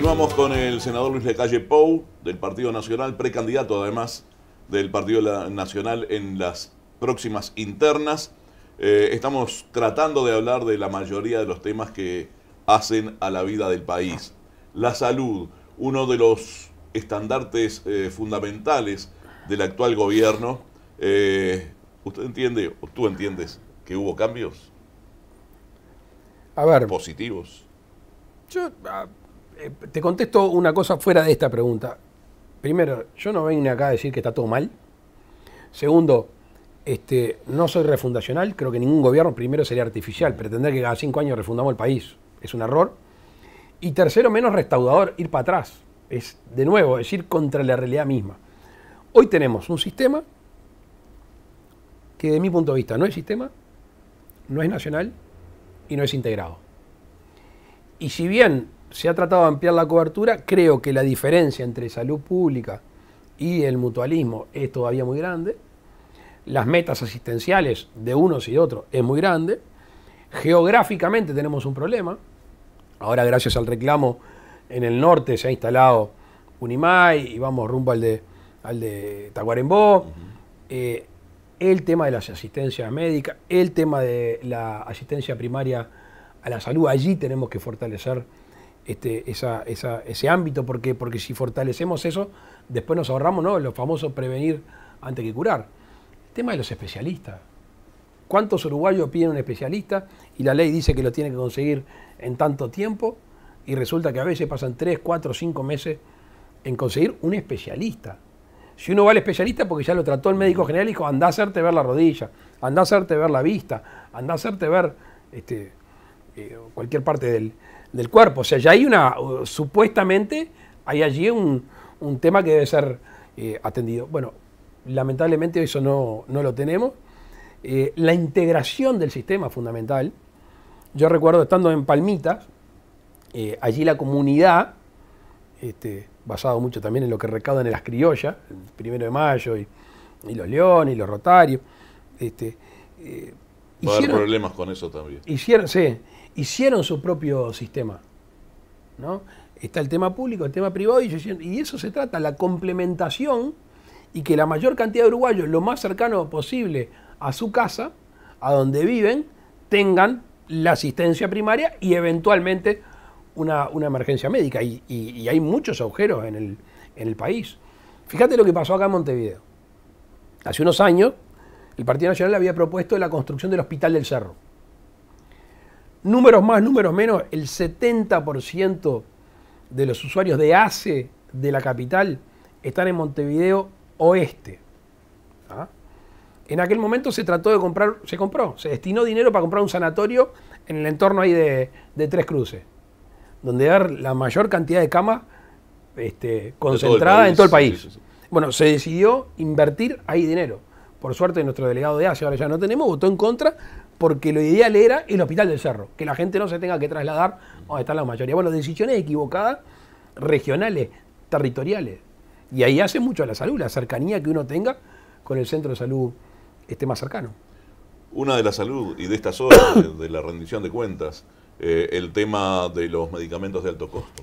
Continuamos con el senador Luis Lecalle Pou, del Partido Nacional, precandidato además del Partido Nacional en las próximas internas. Eh, estamos tratando de hablar de la mayoría de los temas que hacen a la vida del país. La salud, uno de los estandartes eh, fundamentales del actual gobierno. Eh, ¿Usted entiende o tú entiendes que hubo cambios? A ver. Positivos. Yo, ah, eh, te contesto una cosa fuera de esta pregunta. Primero, yo no vengo acá a decir que está todo mal. Segundo, este, no soy refundacional, creo que ningún gobierno primero sería artificial, pretender que cada cinco años refundamos el país es un error. Y tercero, menos restaurador, ir para atrás. Es, de nuevo, es ir contra la realidad misma. Hoy tenemos un sistema que, de mi punto de vista, no es sistema, no es nacional y no es integrado. Y si bien se ha tratado de ampliar la cobertura. Creo que la diferencia entre salud pública y el mutualismo es todavía muy grande. Las metas asistenciales de unos y de otros es muy grande. Geográficamente tenemos un problema. Ahora, gracias al reclamo, en el norte se ha instalado Unimay y vamos rumbo al de, al de eh, el tema de las asistencias médicas, el tema de la asistencia primaria a la salud, allí tenemos que fortalecer este, ese ámbito, porque, porque si fortalecemos eso, después nos ahorramos ¿no? lo famoso prevenir antes que curar. El tema de los especialistas. ¿Cuántos uruguayos piden un especialista y la ley dice que lo tiene que conseguir en tanto tiempo y resulta que a veces pasan 3, 4, 5 meses en conseguir un especialista? Si uno va al especialista porque ya lo trató el médico general y dijo, anda a hacerte ver la rodilla, anda a hacerte ver la vista, anda a hacerte ver este, eh, cualquier parte del, del cuerpo. O sea, ya hay una, supuestamente hay allí un, tema que debe ser eh, atendido. Bueno, lamentablemente eso no, no lo tenemos. Eh, la integración del sistema fundamental. Yo recuerdo estando en Palmitas, eh, allí la comunidad, este, basado mucho también en lo que recaudan en las criollas, el primero de mayo y, los leones y los rotarios, este, a haber problemas con eso también. Hicieron, sí, hicieron su propio sistema. ¿no? Está el tema público, el tema privado, y, eso se trata, la complementación y que la mayor cantidad de uruguayos, lo más cercano posible a su casa, a donde viven, tengan la asistencia primaria y eventualmente una, emergencia médica. Y, hay muchos agujeros en el, en el país. Fíjate lo que pasó acá en Montevideo. Hace unos años, el Partido Nacional había propuesto la construcción del Hospital del Cerro números más, números menos, el 70% de los usuarios de ACE de la capital están en Montevideo Oeste. ¿ah? En aquel momento se trató de comprar, se compró, se destinó dinero para comprar un sanatorio en el entorno ahí de, Tres Cruces, donde dar la mayor cantidad de camas este, concentrada en todo el país. Bueno, se decidió invertir ahí dinero. Por suerte nuestro delegado de ACE, ahora ya no tenemos, votó en contra, porque lo ideal era el hospital del cerro, que la gente no se tenga que trasladar donde está la mayoría. Bueno, decisiones equivocadas, regionales, territoriales. Y ahí hace mucho a la salud, la cercanía que uno tenga con el centro de salud esté más cercano. Una de la salud y de estas horas de, la rendición de cuentas, eh, el tema de los medicamentos de alto costo.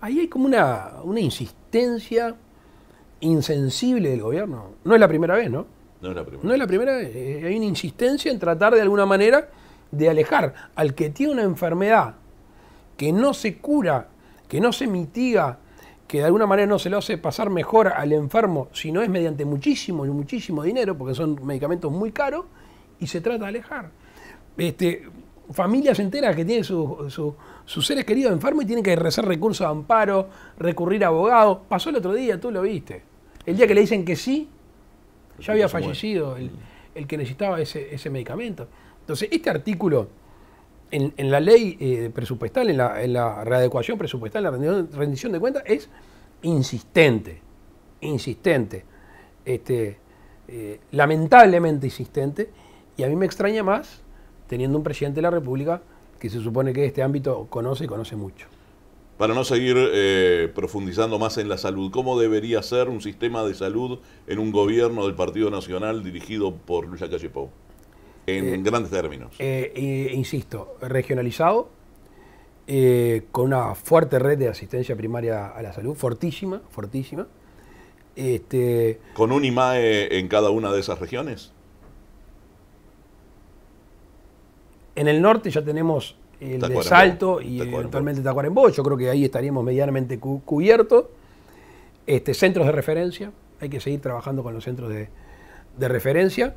Ahí hay como una insistencia insensible del gobierno. No es la primera vez, ¿no? No es la primera. Eh, hay una insistencia en tratar de alguna manera de alejar al que tiene una enfermedad que no se cura, que no se mitiga, que de alguna manera no se lo hace pasar mejor al enfermo, si no es mediante muchísimo y muchísimo dinero, porque son medicamentos muy caros, y se trata de alejar. Este, familias enteras que tienen sus seres queridos enfermos y tienen que rezar recursos de amparo, recurrir a abogados. Pasó el otro día, tú lo viste. El día que le dicen que sí, ya había fallecido el, que necesitaba ese, medicamento. Entonces, este artículo en, la ley eh, presupuestal, en la, readecuación presupuestal, en la rendición, de cuentas, es insistente, insistente, este, eh, lamentablemente insistente, y a mí me extraña más teniendo un presidente de la República que se supone que este ámbito conoce y conoce mucho. Para no seguir eh, profundizando más en la salud, ¿cómo debería ser un sistema de salud en un gobierno del Partido Nacional dirigido por Luis Callepo? En eh, grandes términos. Eh, insisto, regionalizado, con una fuerte red de asistencia primaria a la salud, fortísima, fortísima. Este, ¿Con un IMAE en cada una de esas regiones? En el norte ya tenemos el de Salto y Tacuarembó. eventualmente Tacuarembó. Yo creo que ahí estaríamos medianamente cubiertos. Este, centros de referencia, hay que seguir trabajando con los centros de, referencia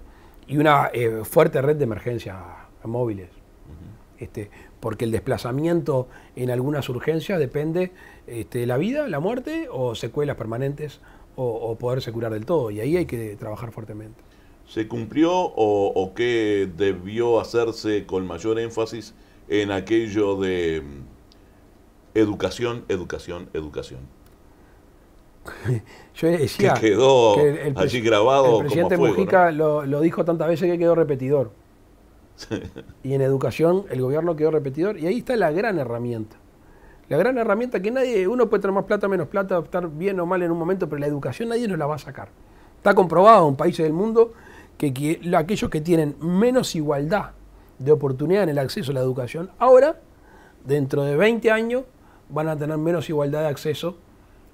y una eh, fuerte red de emergencias móviles. este, porque el desplazamiento en algunas urgencias depende de este, la vida, la muerte o secuelas permanentes o, poderse curar del todo. Y ahí hay que trabajar fuertemente. ¿Se cumplió o qué debió hacerse con mayor énfasis en aquello de mm, educación, educación, educación. Yo que quedó allí grabado. El presidente Mujica lo, dijo tantas veces que quedó repetidor. Y en educación el gobierno quedó repetidor. Y ahí está la gran herramienta. La gran herramienta que nadie, uno puede tener más plata, menos plata, estar bien o mal en un momento, pero la educación nadie nos la va a sacar. Está comprobado en países del mundo que aquellos que tienen menos igualdad de oportunidad en el acceso a la educación. Ahora, dentro de 20 años, van a tener menos igualdad de acceso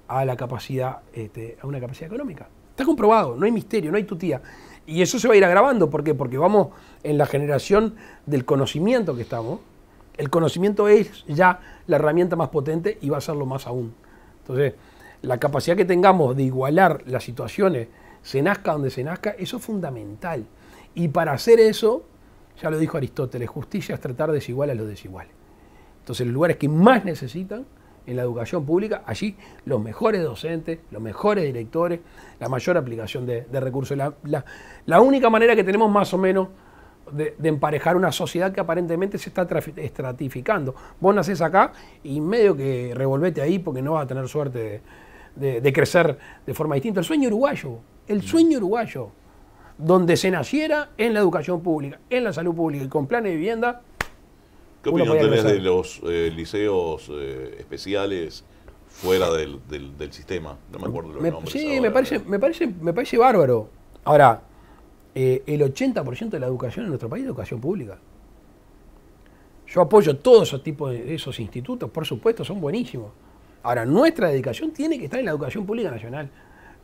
a la capacidad, este, a una capacidad económica. Está comprobado, no hay misterio, no hay tutía. Y eso se va a ir agravando, ¿por qué? Porque vamos en la generación del conocimiento que estamos. El conocimiento es ya la herramienta más potente y va a serlo más aún. Entonces, la capacidad que tengamos de igualar las situaciones, se nazca donde se nazca, eso es fundamental. Y para hacer eso, ya lo dijo Aristóteles, justicia es tratar desigual a los desiguales. Entonces los lugares que más necesitan en la educación pública, allí los mejores docentes, los mejores directores, la mayor aplicación de, recursos. La, única manera que tenemos más o menos de, emparejar una sociedad que aparentemente se está estratificando. Vos nacés acá y medio que revolvete ahí porque no vas a tener suerte de, de crecer de forma distinta. El sueño uruguayo, el mm. sueño uruguayo donde se naciera en la educación pública, en la salud pública y con planes de vivienda. ¿Qué opinión tenés de los eh, liceos eh, especiales fuera del, sistema? No me acuerdo los nombres. Sí, me, parece, me, parece, bárbaro. Ahora, eh, el 80% de la educación en nuestro país es educación pública. Yo apoyo todos esos tipos de esos institutos, por supuesto, son buenísimos. Ahora, nuestra dedicación tiene que estar en la educación pública nacional.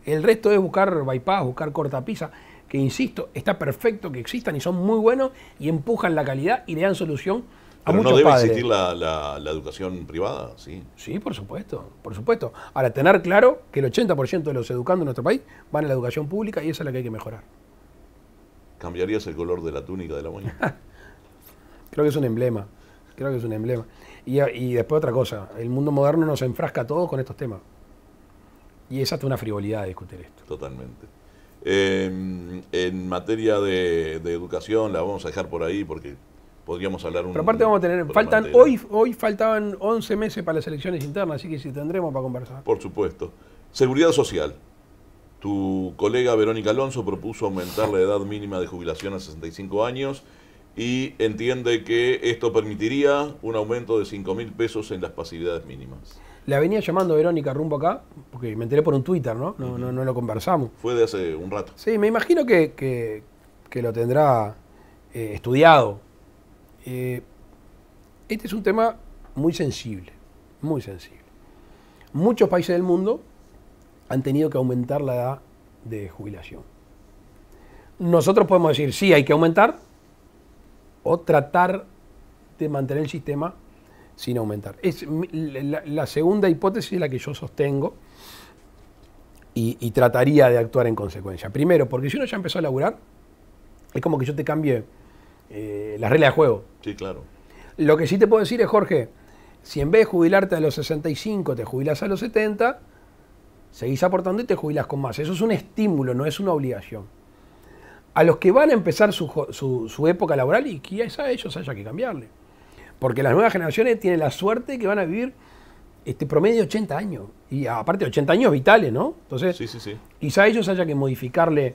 El resto es buscar bypass, buscar cortapisa que insisto, está perfecto que existan y son muy buenos y empujan la calidad y le dan solución a Pero no debe existir la, educación privada, ¿sí? Sí, por supuesto, por supuesto. Ahora, tener claro que el 80% de los educando en nuestro país van a la educación pública y esa es la que hay que mejorar. ¿Cambiarías el color de la túnica de la mañana? Creo que es un emblema, creo que es un emblema. Y, y después otra cosa, el mundo moderno nos enfrasca a todos con estos temas. Y es hasta una frivolidad discutir esto. Totalmente. Eh, en materia de, educación la vamos a dejar por ahí porque podríamos hablar un Pero aparte vamos a tener, faltan, hoy, hoy faltaban 11 meses para las elecciones internas, así que sí tendremos para conversar. Por supuesto. Seguridad social. Tu colega Verónica Alonso propuso aumentar la edad mínima de jubilación a 65 años y entiende que esto permitiría un aumento de 5 mil pesos en las pasividades mínimas la venía llamando Verónica rumbo acá, porque me enteré por un Twitter, ¿no? No, lo conversamos. Fue de hace un rato. Sí, me imagino que, lo tendrá eh, estudiado. Eh, este es un tema muy sensible, muy sensible. Muchos países del mundo han tenido que aumentar la edad de jubilación. Nosotros podemos decir, sí, hay que aumentar, o tratar de mantener el sistema sin aumentar. Es la, segunda hipótesis es la que yo sostengo y, trataría de actuar en consecuencia. Primero, porque si uno ya empezó a laburar, es como que yo te cambie eh, las reglas de juego. Sí, claro. Lo que sí te puedo decir es, Jorge, si en vez de jubilarte a los 65 te jubilas a los 70, seguís aportando y te jubilas con más. Eso es un estímulo, no es una obligación. A los que van a empezar su, su época laboral y quizás a ellos haya que cambiarle. Porque las nuevas generaciones tienen la suerte que van a vivir este promedio 80 años. Y aparte 80 años vitales, ¿no? Entonces, quizá a ellos haya que modificarle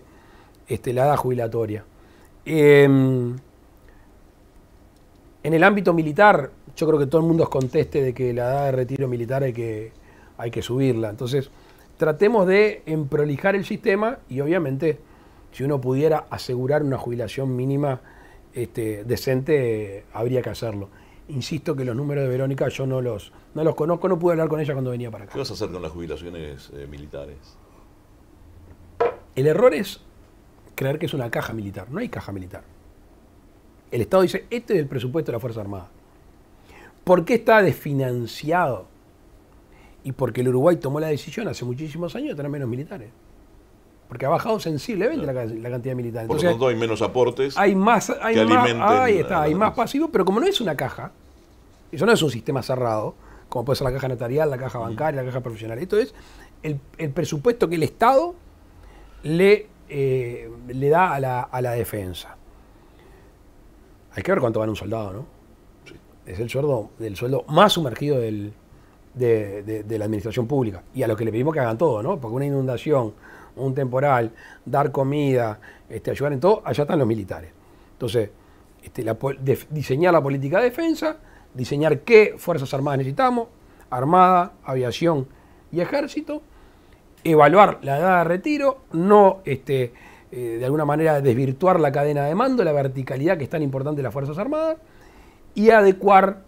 este, la edad jubilatoria. Em, en el ámbito militar, yo creo que todo el mundo os conteste de que la edad de retiro militar hay que, hay que subirla. Entonces, tratemos de emprolijar el sistema y obviamente, si uno pudiera asegurar una jubilación mínima este, decente, habría que hacerlo insisto que los números de Verónica yo no los, los conozco, no pude hablar con ella cuando venía para acá. ¿Qué vas a hacer con las jubilaciones eh, militares? El error es creer que es una caja militar. No hay caja militar. El Estado dice, este es el presupuesto de la Fuerza Armada. ¿Por qué está desfinanciado? Y porque el Uruguay tomó la decisión hace muchísimos años de tener menos militares. Porque ha bajado sensiblemente la, cantidad de Por Entonces, lo hay menos aportes. Hay más, hay que hay más pasivo, pero como no es una caja, eso no es un sistema cerrado, como puede ser la caja notarial, la caja bancaria, la caja profesional. Esto es el, presupuesto que el Estado le, eh, le da a la, defensa. Hay que ver cuánto gana un soldado, ¿no? Es el sueldo, el sueldo más sumergido de, la administración pública. Y a los que le pedimos que hagan todo, ¿no? Porque una inundación, un temporal, dar comida, este, ayudar en todo, allá están los militares. Entonces, este, diseñar la política de defensa diseñar qué Fuerzas Armadas necesitamos, Armada, Aviación y Ejército, evaluar la edad de retiro, no este, eh, de alguna manera desvirtuar la cadena de mando, la verticalidad que es tan importante en las Fuerzas Armadas, y adecuar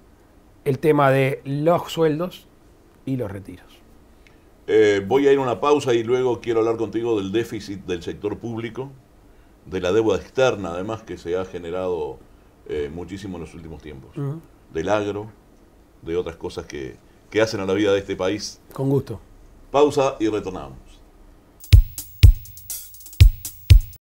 el tema de los sueldos y los retiros. Eh, voy a ir a una pausa y luego quiero hablar contigo del déficit del sector público, de la deuda externa además que se ha generado eh, muchísimo en los últimos tiempos del agro, de otras cosas que, que hacen a la vida de este país. Con gusto. Pausa y retornamos.